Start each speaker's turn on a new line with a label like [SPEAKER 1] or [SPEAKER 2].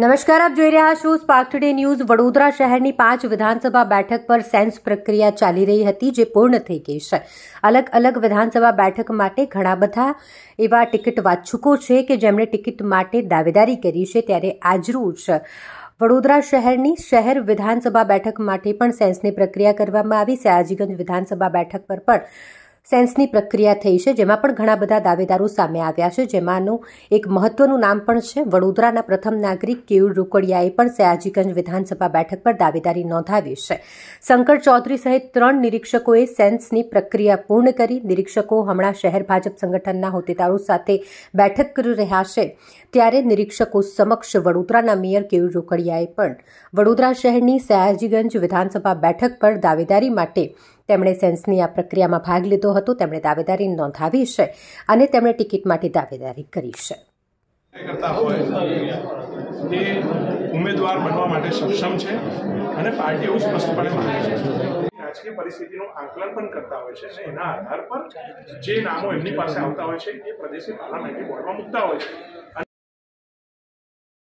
[SPEAKER 1] નમસ્કાર આપ જોઈ રહ્યા છો સ્પાર્ક ટુડે ન્યૂઝ વડોદરા શહેરની પાંચ વિધાનસભા બેઠક પર સેન્સ પ્રક્રિયા ચાલી રહી હતી જે પૂર્ણ થઈ ગઈ છે અલગ અલગ વિધાનસભા બેઠક માટે ઘણા બધા એવા ટિકિટ વાચકો છે કે જેમણે ટિકિટ માટે દાવેદારી કરી છે ત્યારે આજરોજ વડોદરા શહેરની શહેર વિધાનસભા બેઠક માટે પણ સેન્સની પ્રક્રિયા કરવામાં આવી સયાજીગંજ વિધાનસભા બેઠક પર પણ સેન્સની પ્રક્રિયા થઈ છે જેમાં પણ ઘણા બધા દાવેદારો સામે આવ્યા છે જેમાંનું એક મહત્વનું નામ પણ છે વડોદરાના પ્રથમ નાગરિક કેયુર રોકડિયાએ પણ સયાજીગંજ વિધાનસભા બેઠક પર દાવેદારી નોંધાવી છે શંકર ચૌધરી સહિત ત્રણ નિરીક્ષકોએ સેન્સની પ્રક્રિયા પૂર્ણ કરી નિરીક્ષકો હમણાં શહેર ભાજપ સંગઠનના હોદ્દેદારો સાથે બેઠક કરી રહ્યા છે ત્યારે નિરીક્ષકો સમક્ષ વડોદરાના મેયર કેયુર રોકડિયાએ પણ વડોદરા શહેરની સયાજીગંજ વિધાનસભા બેઠક પર દાવેદારી માટે તેમણે સેન્સની આ પ્રક્રિયામાં ભાગ લીધો હતો તેમણે દાવેદારી નોંધાવી છે અને તેમણે ટિકિટ માટે દાવેદારી કરી છે
[SPEAKER 2] કરતા
[SPEAKER 3] ઉમેદવાર બનવા માટે સક્ષમ છે અને પાર્ટી એવું સ્પષ્ટપણે માને છે
[SPEAKER 2] રાજકીય પરિસ્થિતિનું આંકલન પણ કરતા હોય છે એના આધાર પર જે નામો એમની પાસે આવતા
[SPEAKER 3] હોય છે એ પ્રદેશી પાર્લામેન્ટરી બોર્ડમાં મૂકતા હોય છે